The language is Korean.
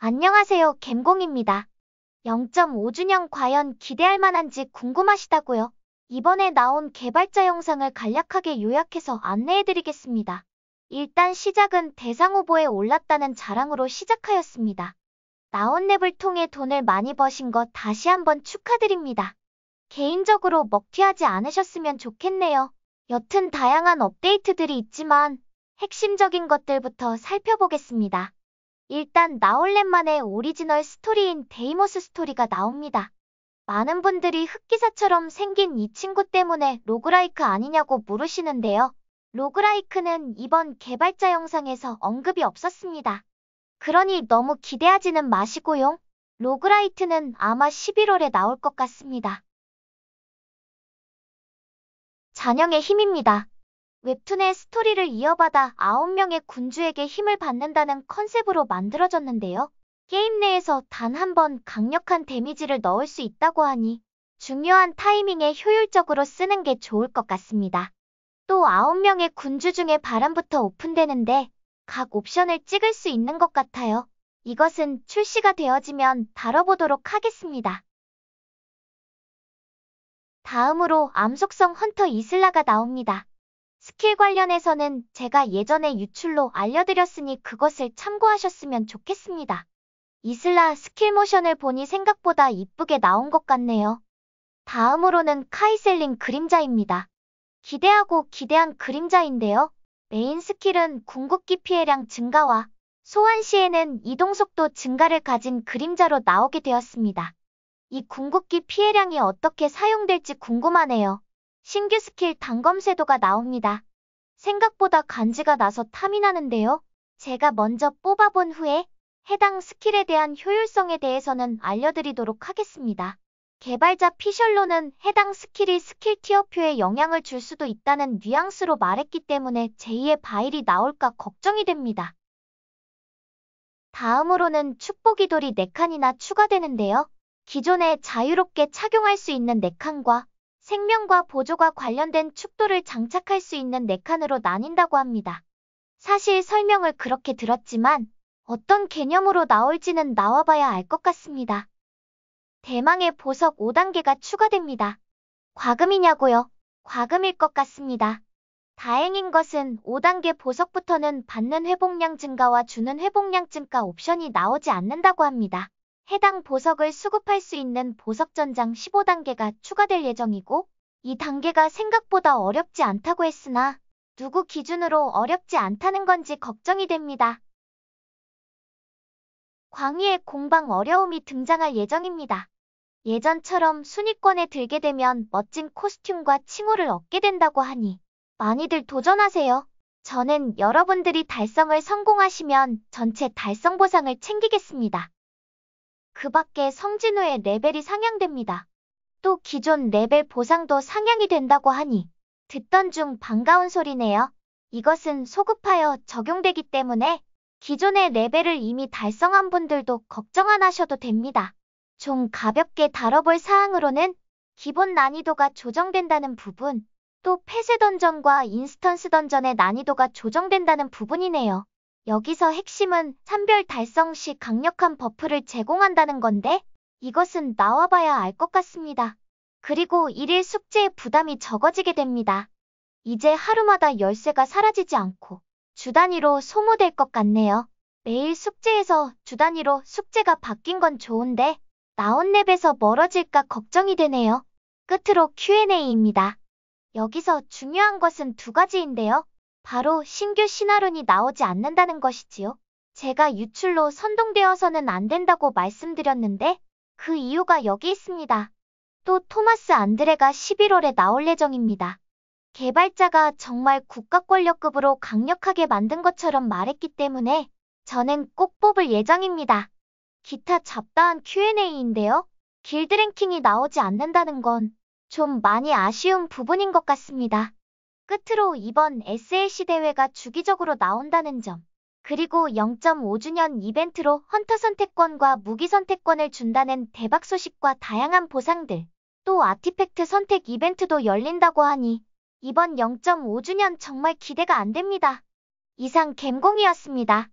안녕하세요, 갬공입니다. 0.5주년 과연 기대할 만한지 궁금하시다고요? 이번에 나온 개발자 영상을 간략하게 요약해서 안내해드리겠습니다. 일단 시작은 대상 후보에 올랐다는 자랑으로 시작하였습니다. 나온랩을 통해 돈을 많이 버신 것 다시 한번 축하드립니다. 개인적으로 먹튀하지 않으셨으면 좋겠네요. 여튼 다양한 업데이트들이 있지만 핵심적인 것들부터 살펴보겠습니다. 일단 나홀렛만의 오리지널 스토리인 데이모스 스토리가 나옵니다. 많은 분들이 흑기사처럼 생긴 이 친구 때문에 로그라이크 아니냐고 물으시는데요. 로그라이크는 이번 개발자 영상에서 언급이 없었습니다. 그러니 너무 기대하지는 마시고요. 로그라이트는 아마 11월에 나올 것 같습니다. 잔영의 힘입니다. 웹툰의 스토리를 이어받아 9명의 군주에게 힘을 받는다는 컨셉으로 만들어졌는데요. 게임 내에서 단 한 번 강력한 데미지를 넣을 수 있다고 하니 중요한 타이밍에 효율적으로 쓰는 게 좋을 것 같습니다. 또 9명의 군주 중에 바람부터 오픈되는데 각 옵션을 찍을 수 있는 것 같아요. 이것은 출시가 되어지면 다뤄보도록 하겠습니다. 다음으로 암속성 헌터 이슬라가 나옵니다. 스킬 관련해서는 제가 예전에 유출로 알려드렸으니 그것을 참고하셨으면 좋겠습니다. 이슬라 스킬 모션을 보니 생각보다 이쁘게 나온 것 같네요. 다음으로는 카이셀링 그림자입니다. 기대하고 기대한 그림자인데요. 메인 스킬은 궁극기 피해량 증가와 소환 시에는 이동속도 증가를 가진 그림자로 나오게 되었습니다. 이 궁극기 피해량이 어떻게 사용될지 궁금하네요. 신규 스킬 단검쇄도가 나옵니다. 생각보다 간지가 나서 탐이 나는데요. 제가 먼저 뽑아본 후에 해당 스킬에 대한 효율성에 대해서는 알려드리도록 하겠습니다. 개발자 피셜로는 해당 스킬이 스킬 티어표에 영향을 줄 수도 있다는 뉘앙스로 말했기 때문에 제2의 바일이 나올까 걱정이 됩니다. 다음으로는 축복이돌이 4칸이나 추가되는데요. 기존에 자유롭게 착용할 수 있는 4칸과 생명과 보조가 관련된 축도를 장착할 수 있는 네칸으로 나뉜다고 합니다. 사실 설명을 그렇게 들었지만 어떤 개념으로 나올지는 나와봐야 알 것 같습니다. 대망의 보석 5단계가 추가됩니다. 과금이냐고요? 과금일 것 같습니다. 다행인 것은 5단계 보석부터는 받는 회복량 증가와 주는 회복량 증가 옵션이 나오지 않는다고 합니다. 해당 보석을 수급할 수 있는 보석전장 15단계가 추가될 예정이고 이 단계가 생각보다 어렵지 않다고 했으나 누구 기준으로 어렵지 않다는 건지 걱정이 됩니다. 광희의 공방 어려움이 등장할 예정입니다. 예전처럼 순위권에 들게 되면 멋진 코스튬과 칭호를 얻게 된다고 하니 많이들 도전하세요. 저는 여러분들이 달성을 성공하시면 전체 달성 보상을 챙기겠습니다. 그 밖에 성진호의 레벨이 상향됩니다. 또 기존 레벨 보상도 상향이 된다고 하니 듣던 중 반가운 소리네요. 이것은 소급하여 적용되기 때문에 기존의 레벨을 이미 달성한 분들도 걱정 안 하셔도 됩니다. 좀 가볍게 다뤄볼 사항으로는 기본 난이도가 조정된다는 부분, 또 폐쇄 던전과 인스턴스 던전의 난이도가 조정된다는 부분이네요. 여기서 핵심은 산별 달성 시 강력한 버프를 제공한다는 건데 이것은 나와봐야 알 것 같습니다. 그리고 일일 숙제의 부담이 적어지게 됩니다. 이제 하루마다 열쇠가 사라지지 않고 주 단위로 소모될 것 같네요. 매일 숙제에서 주 단위로 숙제가 바뀐 건 좋은데 나온 랩에서 멀어질까 걱정이 되네요. 끝으로 Q&A입니다. 여기서 중요한 것은 두 가지인데요. 바로 신규 신화론이 나오지 않는다는 것이지요. 제가 유출로 선동되어서는 안 된다고 말씀드렸는데 그 이유가 여기 있습니다. 또 토마스 안드레가 11월에 나올 예정입니다. 개발자가 정말 국가 권력급으로 강력하게 만든 것처럼 말했기 때문에 저는 꼭 뽑을 예정입니다. 기타 잡다한 Q&A인데요. 길드 랭킹이 나오지 않는다는 건 좀 많이 아쉬운 부분인 것 같습니다. 끝으로 이번 SLC 대회가 주기적으로 나온다는 점, 그리고 0.5주년 이벤트로 헌터 선택권과 무기 선택권을 준다는 대박 소식과 다양한 보상들, 또 아티팩트 선택 이벤트도 열린다고 하니 이번 0.5주년 정말 기대가 안 됩니다. 이상 갬공이었습니다.